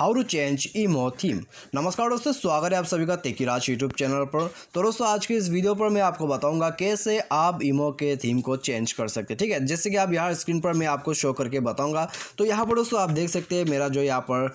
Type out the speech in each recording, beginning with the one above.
how to change imo theme नमस्कार दोस्तों स्वागत है आप सभी का तेकी राज यूट्यूब चैनल पर तो दोस्तों आज के इस वीडियो पर मैं आपको बताऊंगा कैसे आप ईमो के थीम को चेंज कर सकते हैं ठीक है जैसे कि आप यहाँ स्क्रीन पर मैं आपको शो करके बताऊंगा तो यहाँ पर दोस्तों आप देख सकते हैं मेरा जो यहाँ पर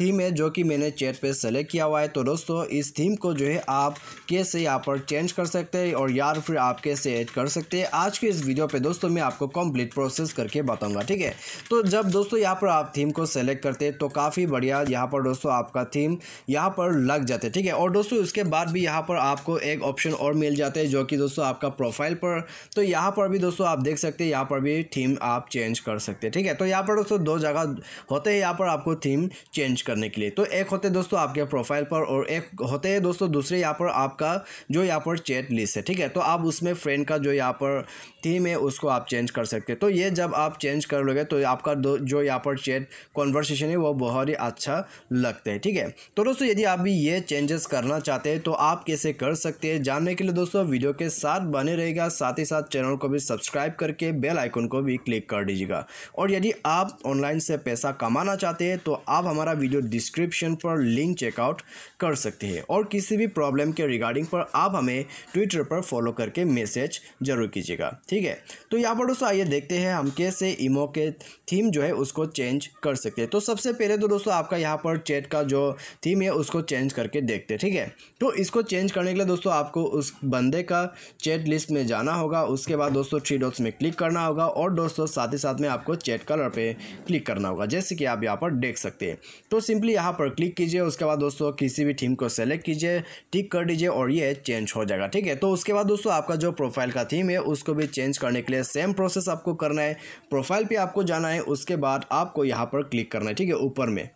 थीम है जो कि मैंने चैट पर सेलेक्ट किया हुआ है तो दोस्तों इस थीम को जो है आप कैसे यहाँ पर चेंज कर सकते हैं और यार फिर आप कैसे ऐड कर सकते हैं आज के इस वीडियो पर दोस्तों मैं आपको कम्प्लीट प्रोसेस करके बताऊँगा ठीक है तो जब दोस्तों यहाँ पर आप थीम को सेलेक्ट करते हैं तो काफ़ी बढ़िया बाद यहाँ पर दोस्तों आपका थीम यहाँ पर लग जाते हैं ठीक है और दोस्तों उसके बाद भी यहाँ पर आपको एक ऑप्शन और मिल जाता है जो कि दोस्तों आपका प्रोफाइल पर तो यहाँ पर भी दोस्तों आप देख सकते हैं यहाँ पर भी थीम आप चेंज कर सकते हैं ठीक है तो यहाँ पर दोस्तों दो जगह होते हैं यहाँ पर आपको थीम चेंज करने के लिए तो एक होते दोस्तों आपके प्रोफाइल पर और एक होते हैं दोस्तों दूसरे यहाँ पर आपका जो यहाँ पर चैट लिस्ट है ठीक है तो आप उसमें फ्रेंड का जो यहाँ पर थीम है उसको आप चेंज कर सकते हैं तो ये जब आप चेंज कर लोगे तो आपका जो यहाँ पर चैट कॉन्वर्सेशन है वो बहुत ही अच्छा लगते हैं ठीक है तो दोस्तों यदि आप भी ये चेंजेस करना चाहते हैं तो आप कैसे कर सकते हैं जानने के लिए दोस्तों वीडियो के साथ बने रहेगा साथ ही साथ चैनल को भी सब्सक्राइब करके बेल आइकन को भी क्लिक कर दीजिएगा और यदि आप ऑनलाइन से पैसा कमाना चाहते हैं तो आप हमारा वीडियो डिस्क्रिप्शन पर लिंक चेकआउट कर सकते हैं और किसी भी प्रॉब्लम के रिगार्डिंग पर आप हमें ट्विटर पर फॉलो करके मैसेज जरूर कीजिएगा ठीक है तो यहाँ पर दोस्तों आइए देखते हैं हम कैसे इमो के थीम जो है उसको चेंज कर सकते हैं तो सबसे पहले तो दोस्तों आपका आपका यहाँ पर चैट का जो थीम है उसको चेंज करके देखते हैं ठीक है तो इसको चेंज करने के लिए दोस्तों आपको उस बंदे का चैट लिस्ट में जाना होगा उसके बाद दोस्तों थ्री डॉट्स में क्लिक करना होगा और दोस्तों साथ ही साथ में आपको चैट कलर पर क्लिक करना होगा जैसे कि आप यहाँ पर देख सकते हैं तो सिंपली यहाँ पर क्लिक कीजिए उसके बाद दोस्तों किसी भी थीम को सेलेक्ट कीजिए टिक कर दीजिए और ये चेंज हो जाएगा ठीक है तो उसके बाद दोस्तों आपका जो प्रोफाइल का थीम है उसको भी चेंज करने के लिए सेम प्रोसेस आपको करना है प्रोफाइल पे आपको जाना है उसके बाद आपको यहाँ पर क्लिक करना है ठीक है ऊपर में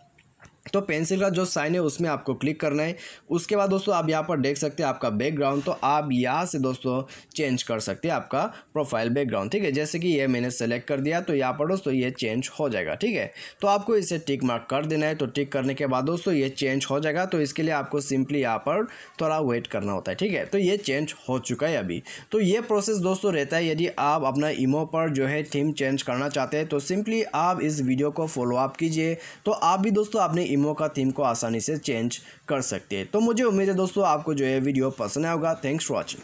तो पेंसिल का जो साइन है उसमें आपको क्लिक करना है उसके बाद दोस्तों आप यहाँ पर देख सकते हैं आपका बैकग्राउंड तो आप यहाँ से दोस्तों चेंज कर सकते हैं आपका प्रोफाइल बैकग्राउंड ठीक है जैसे कि ये मैंने सेलेक्ट कर दिया तो यहाँ पर दोस्तों ये चेंज हो जाएगा ठीक है तो आपको इसे टिक मार्क कर देना है तो टिक करने के बाद दोस्तों ये चेंज हो जाएगा तो इसके लिए आपको सिंपली यहाँ पर थोड़ा वेट करना होता है ठीक है तो ये चेंज हो चुका है अभी तो ये प्रोसेस दोस्तों रहता है यदि आप अपना इमो पर जो है थीम चेंज करना चाहते हैं तो सिंपली आप इस वीडियो को फॉलोअप कीजिए तो आप भी दोस्तों अपने थीमों का थीम को आसानी से चेंज कर सकते हैं तो मुझे उम्मीद है दोस्तों आपको जो है वीडियो पसंद आएगा थैंक्स फॉर वॉचिंग